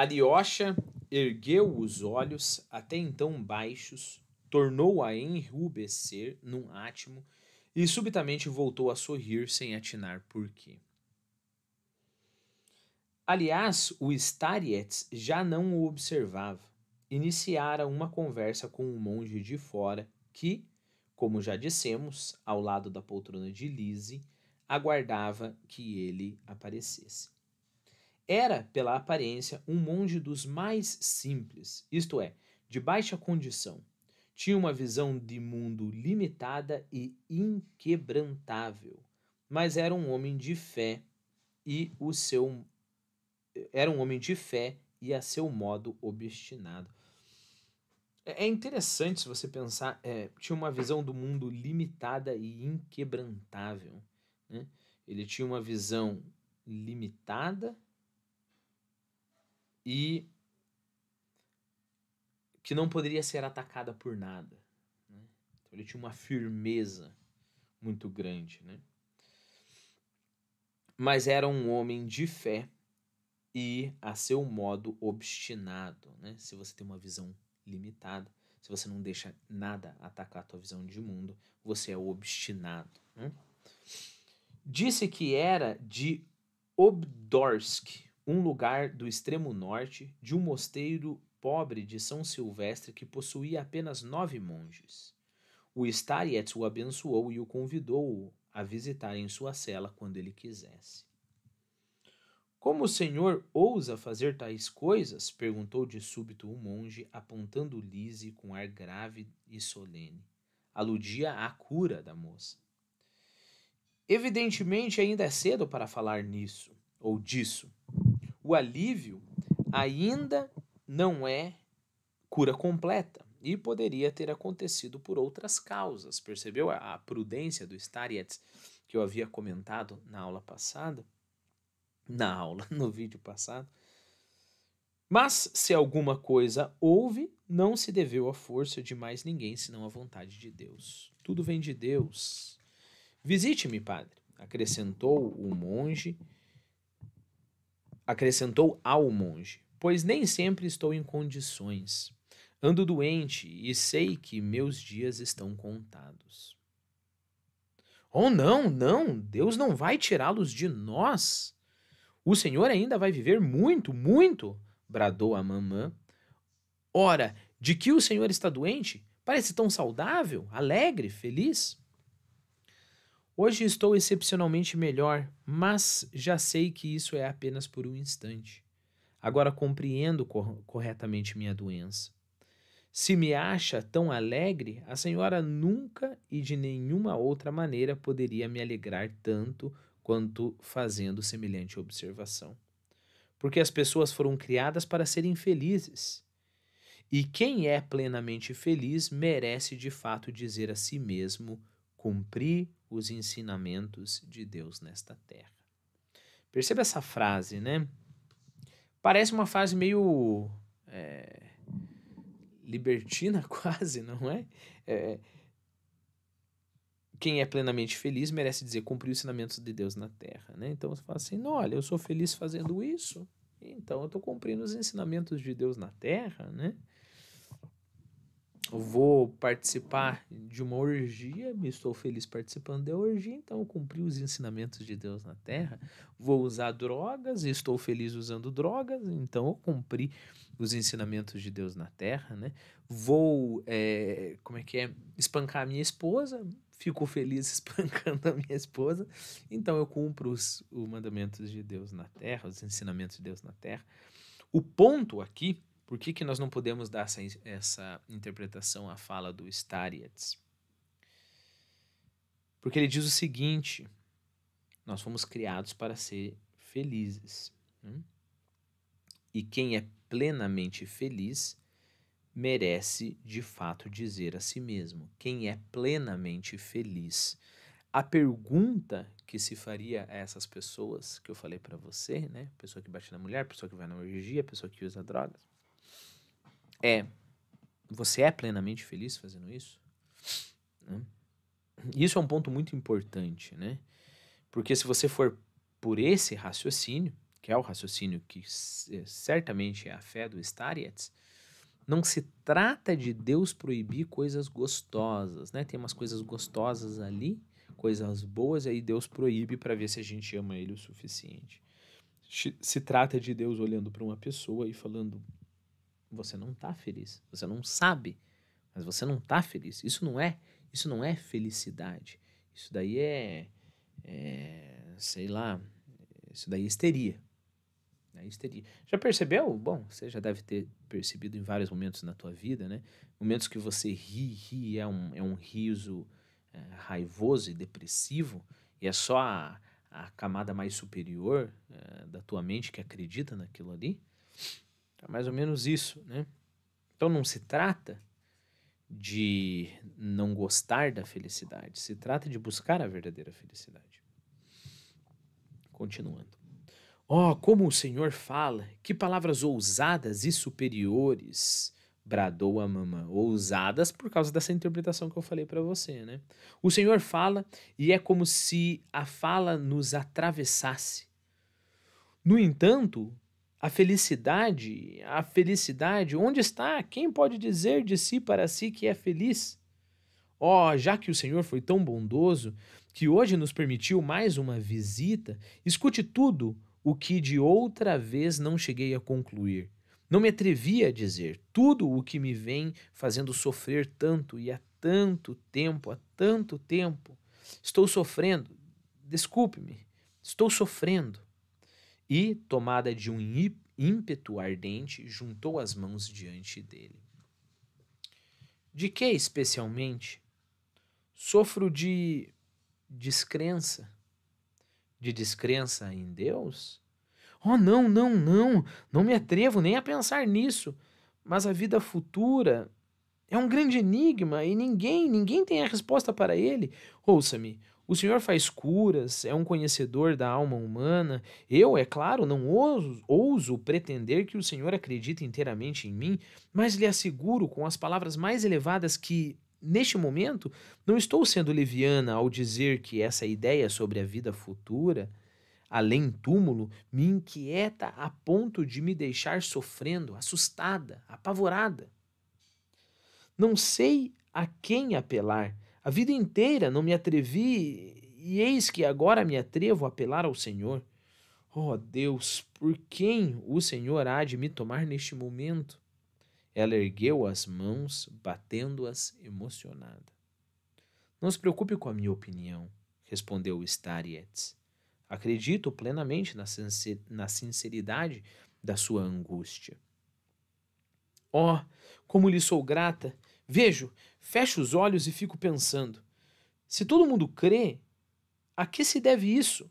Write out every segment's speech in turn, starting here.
Ariocha ergueu os olhos, até então baixos, tornou a enrubescer num átimo e subitamente voltou a sorrir sem atinar por quê. Aliás, o Starietz já não o observava. Iniciara uma conversa com um monge de fora que, como já dissemos, ao lado da poltrona de Lise, aguardava que ele aparecesse. Era, pela aparência, um monge dos mais simples, isto é, de baixa condição. Tinha uma visão de mundo limitada e inquebrantável, mas era um homem de fé e o seu era um homem de fé e a seu modo obstinado. É, é interessante se você pensar, é, tinha uma visão do mundo limitada e inquebrantável. Né? Ele tinha uma visão limitada e que não poderia ser atacada por nada. Né? Então ele tinha uma firmeza muito grande. Né? Mas era um homem de fé e, a seu modo, obstinado. Né? Se você tem uma visão limitada, se você não deixa nada atacar a tua visão de mundo, você é obstinado. Né? Disse que era de Obdorsk, um lugar do extremo norte de um mosteiro pobre de São Silvestre que possuía apenas nove monges. O Starietz o abençoou e o convidou a visitar em sua cela quando ele quisesse. Como o senhor ousa fazer tais coisas? perguntou de súbito o monge, apontando Lise com ar grave e solene. Aludia à cura da moça. Evidentemente ainda é cedo para falar nisso ou disso, o alívio ainda não é cura completa e poderia ter acontecido por outras causas. Percebeu a prudência do Stariets que eu havia comentado na aula passada? Na aula, no vídeo passado. Mas se alguma coisa houve, não se deveu à força de mais ninguém senão à vontade de Deus. Tudo vem de Deus. Visite-me, padre, acrescentou o monge Acrescentou ao monge: Pois nem sempre estou em condições. Ando doente e sei que meus dias estão contados. Oh, não, não, Deus não vai tirá-los de nós. O Senhor ainda vai viver muito, muito, bradou a mamã. Ora, de que o Senhor está doente, parece tão saudável, alegre, feliz. Hoje estou excepcionalmente melhor, mas já sei que isso é apenas por um instante. Agora compreendo cor corretamente minha doença. Se me acha tão alegre, a senhora nunca e de nenhuma outra maneira poderia me alegrar tanto quanto fazendo semelhante observação. Porque as pessoas foram criadas para serem felizes. E quem é plenamente feliz merece de fato dizer a si mesmo: cumpri os ensinamentos de Deus nesta terra. Perceba essa frase, né? Parece uma frase meio é, libertina, quase, não é? é? Quem é plenamente feliz merece dizer cumprir os ensinamentos de Deus na terra, né? Então você fala assim: não, olha, eu sou feliz fazendo isso, então eu estou cumprindo os ensinamentos de Deus na terra, né? vou participar de uma orgia, me estou feliz participando da orgia, então eu cumpri os ensinamentos de Deus na terra. Vou usar drogas, estou feliz usando drogas, então eu cumpri os ensinamentos de Deus na terra, né? Vou, é, como é que é, espancar a minha esposa, fico feliz espancando a minha esposa, então eu cumpro os, os mandamentos de Deus na terra, os ensinamentos de Deus na terra. O ponto aqui por que, que nós não podemos dar essa, essa interpretação à fala do Starietz? Porque ele diz o seguinte: nós fomos criados para ser felizes. Né? E quem é plenamente feliz merece de fato dizer a si mesmo: quem é plenamente feliz? A pergunta que se faria a essas pessoas que eu falei para você, né? Pessoa que bate na mulher, pessoa que vai na orgia, pessoa que usa drogas, é: você é plenamente feliz fazendo isso? Né? Isso é um ponto muito importante, né? Porque se você for por esse raciocínio, que é o raciocínio que é, certamente é a fé do Starietz, não se trata de Deus proibir coisas gostosas, né? Tem umas coisas gostosas ali, coisas boas, e aí Deus proíbe para ver se a gente ama ele o suficiente. Se trata de Deus olhando para uma pessoa e falando: você não está feliz. Você não sabe, mas você não está feliz. Isso não é, isso não é felicidade. Isso daí é, é sei lá, isso daí é histeria. É histeria. Já percebeu? Bom, você já deve ter percebido em vários momentos na tua vida, né? Momentos que você ri, ri, é um, é um riso é, raivoso e depressivo, e é só a, a camada mais superior é, da tua mente que acredita naquilo ali. É mais ou menos isso, né? Então não se trata de não gostar da felicidade, se trata de buscar a verdadeira felicidade. Continuando. Oh, como o Senhor fala! Que palavras ousadas e superiores! bradou a mamã. Ousadas por causa dessa interpretação que eu falei para você, né? O Senhor fala e é como se a fala nos atravessasse. No entanto, a felicidade, a felicidade, onde está? Quem pode dizer de si para si que é feliz? Ó, oh, já que o Senhor foi tão bondoso, que hoje nos permitiu mais uma visita, escute tudo o que de outra vez não cheguei a concluir. Não me atrevi a dizer tudo o que me vem fazendo sofrer tanto e há tanto tempo, há tanto tempo. Estou sofrendo. Desculpe-me, estou sofrendo e, tomada de um ímpeto ardente, juntou as mãos diante dele. De que especialmente? Sofro de descrença. De descrença em Deus? Oh, não, não, não! Não me atrevo nem a pensar nisso. Mas a vida futura é um grande enigma e ninguém, ninguém tem a resposta para ele. Ouça-me, o Senhor faz curas, é um conhecedor da alma humana. Eu, é claro, não ouso, ouso, pretender que o Senhor acredita inteiramente em mim, mas lhe asseguro com as palavras mais elevadas que, neste momento, não estou sendo leviana ao dizer que essa ideia sobre a vida futura, além túmulo, me inquieta a ponto de me deixar sofrendo, assustada, apavorada. Não sei a quem apelar a vida inteira não me atrevi, e eis que agora me atrevo a apelar ao Senhor. Oh Deus, por quem o Senhor há de me tomar neste momento? Ela ergueu as mãos, batendo-as emocionada. Não se preocupe com a minha opinião, respondeu Starietz. Acredito plenamente na sinceridade da sua angústia. Oh, como lhe sou grata! Vejo, fecho os olhos e fico pensando: se todo mundo crê, a que se deve isso?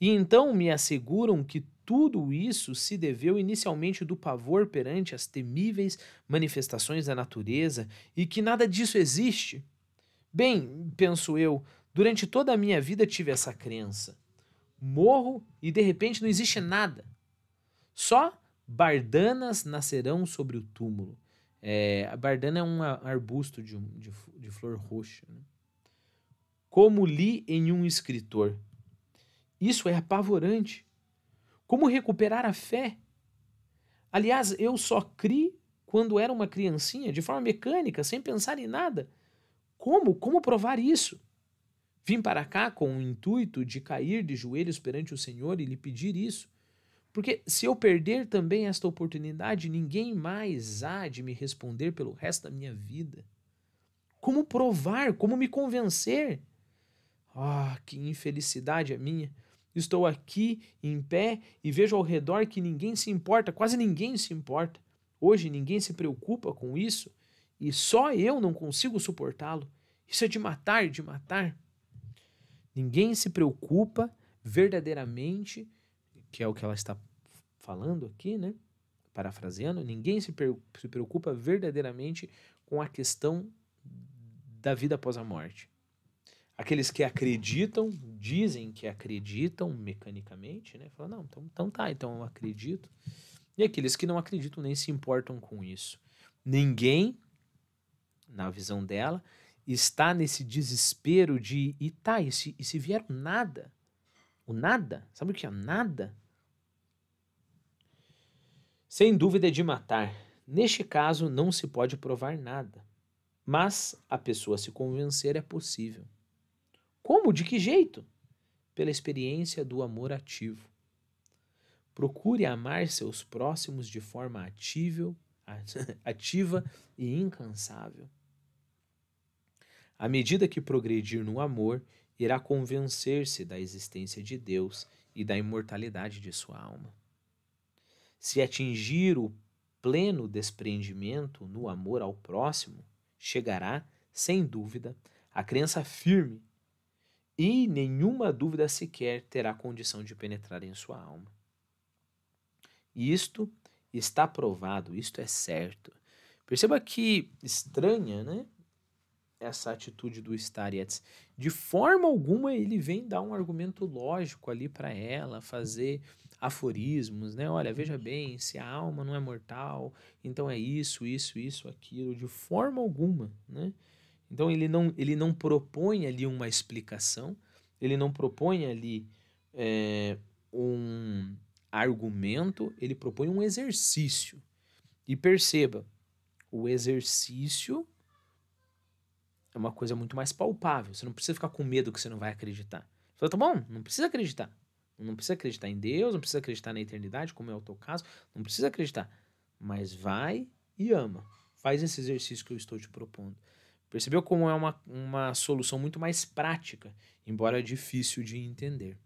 E então me asseguram que tudo isso se deveu inicialmente do pavor perante as temíveis manifestações da natureza e que nada disso existe. Bem, penso eu, durante toda a minha vida tive essa crença. Morro e de repente não existe nada. Só bardanas nascerão sobre o túmulo, é, a bardana é um arbusto de, de, de flor roxa. Né? Como li em um escritor. Isso é apavorante. Como recuperar a fé? Aliás, eu só cri quando era uma criancinha, de forma mecânica, sem pensar em nada. Como? Como provar isso? Vim para cá com o intuito de cair de joelhos perante o Senhor e lhe pedir isso. Porque se eu perder também esta oportunidade, ninguém mais há de me responder pelo resto da minha vida. Como provar? Como me convencer? Ah, que infelicidade a é minha! Estou aqui em pé e vejo ao redor que ninguém se importa, quase ninguém se importa. Hoje ninguém se preocupa com isso e só eu não consigo suportá-lo. Isso é de matar, de matar. Ninguém se preocupa verdadeiramente que é o que ela está falando aqui, né? Parafraseando, ninguém se, se preocupa verdadeiramente com a questão da vida após a morte. Aqueles que acreditam, dizem que acreditam mecanicamente, né? Falam, não, então, então tá, então eu acredito. E aqueles que não acreditam nem se importam com isso. Ninguém, na visão dela, está nesse desespero de, e tá, e se, e se vier o nada? O nada? Sabe o que é nada? Sem dúvida é de matar. Neste caso, não se pode provar nada. Mas a pessoa se convencer é possível. Como? De que jeito? Pela experiência do amor ativo. Procure amar seus próximos de forma ativa e incansável. À medida que progredir no amor, irá convencer-se da existência de Deus e da imortalidade de sua alma. Se atingir o pleno despreendimento no amor ao próximo, chegará, sem dúvida, à crença firme e nenhuma dúvida sequer terá condição de penetrar em sua alma. Isto está provado, isto é certo. Perceba que estranha, né? Essa atitude do Starietz. De forma alguma ele vem dar um argumento lógico ali para ela, fazer aforismos, né? Olha, veja uhum. bem, se a alma não é mortal, então é isso, isso, isso, aquilo, de forma alguma, né? Então ele não, ele não propõe ali uma explicação, ele não propõe ali é, um argumento, ele propõe um exercício. E perceba, o exercício é uma coisa muito mais palpável. Você não precisa ficar com medo que você não vai acreditar. Você fala, tá bom, não precisa acreditar. Não precisa acreditar em Deus, não precisa acreditar na eternidade, como é o teu caso, não precisa acreditar. Mas vai e ama. Faz esse exercício que eu estou te propondo. Percebeu como é uma, uma solução muito mais prática, embora difícil de entender.